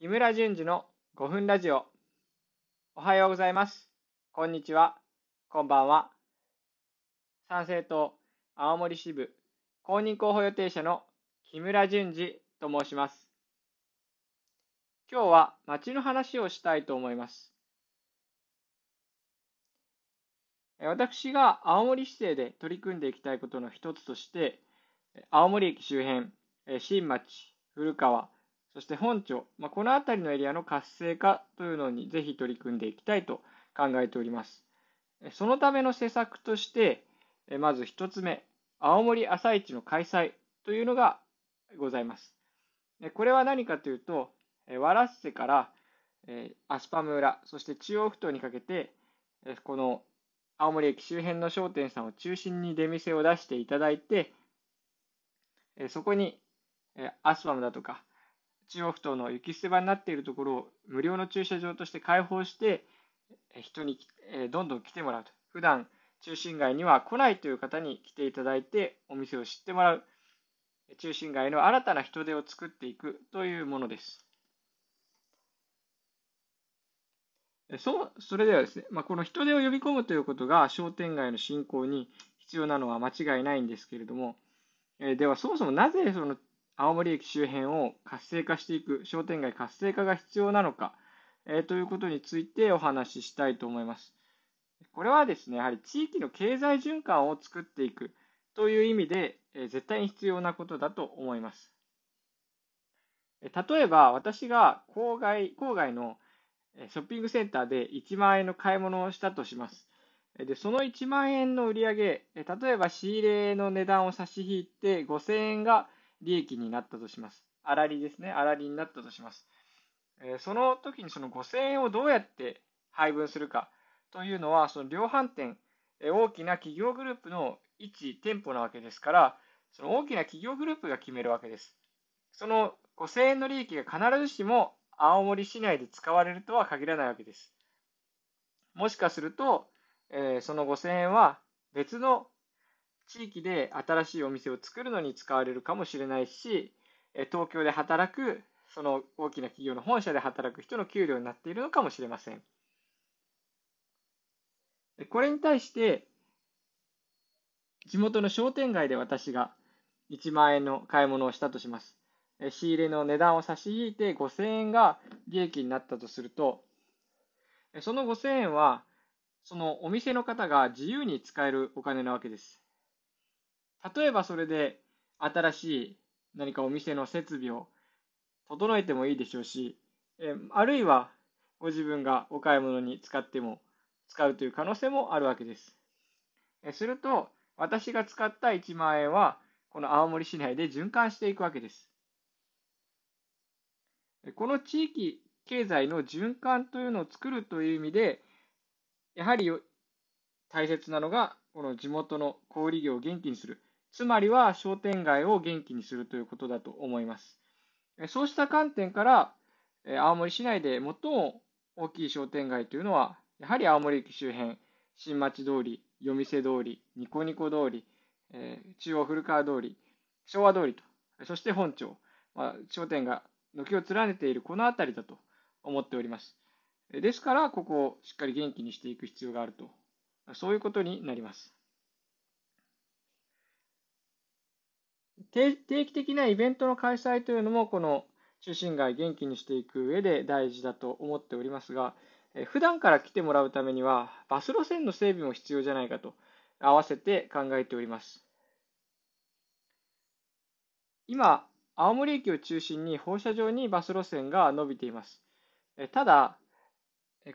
木村淳二の5分ラジオ。おはようございます。こんにちは。こんばんは。参政党青森支部公認候補予定者の木村淳二と申します。今日は町の話をしたいと思います。私が青森市政で取り組んでいきたいことの一つとして、青森駅周辺、新町、古川、そして本庁、まあ、この辺りのエリアの活性化というのにぜひ取り組んでいきたいと考えております。そのための施策として、まず1つ目、青森朝市の開催というのがございます。これは何かというと、ワラッセからアスパム裏、そして中央ふ頭にかけて、この青森駅周辺の商店さんを中心に出店を出していただいて、そこにアスパムだとか、中央ふ頭の行き捨て場になっているところを無料の駐車場として開放して、人にどんどん来てもらうと。普段中心街には来ないという方に来ていただいて、お店を知ってもらう。中心街の新たな人手を作っていくというものです。そうそれではですね、まあ、この人手を呼び込むということが商店街の振興に必要なのは間違いないんですけれども、えではそもそもなぜその青森駅周辺を活性化していく、商店街活性化が必要なのか、えー、ということについてお話ししたいと思います。これはですね、やはり地域の経済循環を作っていくという意味で、えー、絶対に必要なことだと思います。例えば、私が郊外郊外のショッピングセンターで1万円の買い物をしたとします。でその1万円の売り上げ、例えば仕入れの値段を差し引いて5000円が利益になったとします。粗利ですね。粗利になったとします。えその時にその5000円をどうやって配分するかというのは、その量販店、え大きな企業グループの1店舗なわけですから、その大きな企業グループが決めるわけです。その5000円の利益が必ずしも青森市内で使われるとは限らないわけです。もしかすると、えその5000円は別の地域で新しいお店を作るのに使われるかもしれないし、東京で働く、その大きな企業の本社で働く人の給料になっているのかもしれません。これに対して、地元の商店街で私が1万円の買い物をしたとします。仕入れの値段を差し引いて5000円が利益になったとすると、その5000円は、そのお店の方が自由に使えるお金なわけです。例えばそれで新しい何かお店の設備を整えてもいいでしょうし、えあるいはご自分がお買い物に使っても使うという可能性もあるわけです。えすると私が使った1万円はこの青森市内で循環していくわけです。この地域経済の循環というのを作るという意味でやはり大切なのがこの地元の小売業を元気にするつまりは商店街を元気にするということだと思います。そうした観点から、青森市内で最も大きい商店街というのは、やはり青森駅周辺、新町通り、夜店通り、ニコニコ通り、え中央古川通り、昭和通りと、そして本町、まあ、商店が軒を連ねているこの辺りだと思っております。ですから、ここをしっかり元気にしていく必要があると、そういうことになります。定期的なイベントの開催というのも、この中心街元気にしていく上で大事だと思っておりますが、普段から来てもらうためには、バス路線の整備も必要じゃないかと、合わせて考えております。今、青森駅を中心に放射状にバス路線が伸びています。ただ、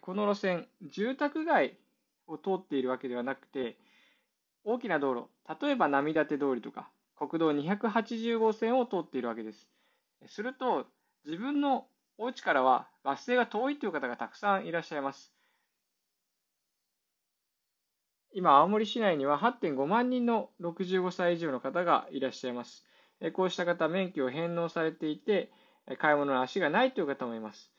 この路線、住宅街を通っているわけではなくて、大きな道路、例えば波立通りとか、国道280号線を通っているわけです。すると、自分のお家からはバス停が遠いという方がたくさんいらっしゃいます。今、青森市内には8.5万人の65歳以上の方がいらっしゃいます。こうした方、免許を返納されていて、買い物の足がないという方もいます。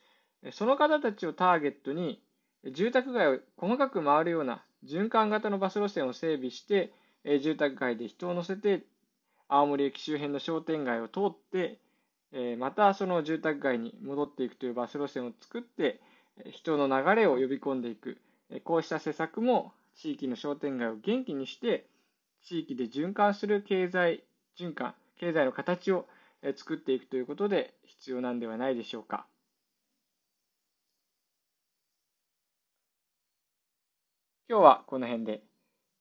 その方たちをターゲットに、住宅街を細かく回るような循環型のバス路線を整備して、住宅街で人を乗せて青森駅周辺の商店街を通って、えまたその住宅街に戻っていくというバス路線を作って人の流れを呼び込んでいくこうした施策も地域の商店街を元気にして地域で循環する経済循環経済の形を作っていくということで必要なんではないでしょうか。今日はこの辺で。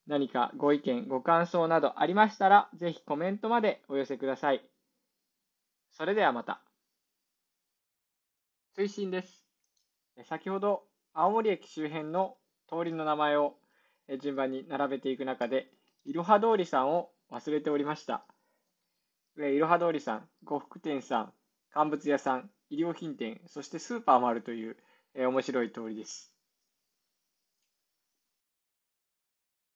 何かご意見、ご感想などありましたら、ぜひコメントまでお寄せください。それではまた。推進です。先ほど、青森駅周辺の通りの名前を順番に並べていく中で、いろは通りさんを忘れておりました。いろは通りさん、呉服店さん、乾物屋さん、衣料品店、そしてスーパーもあるという、え面白い通りです。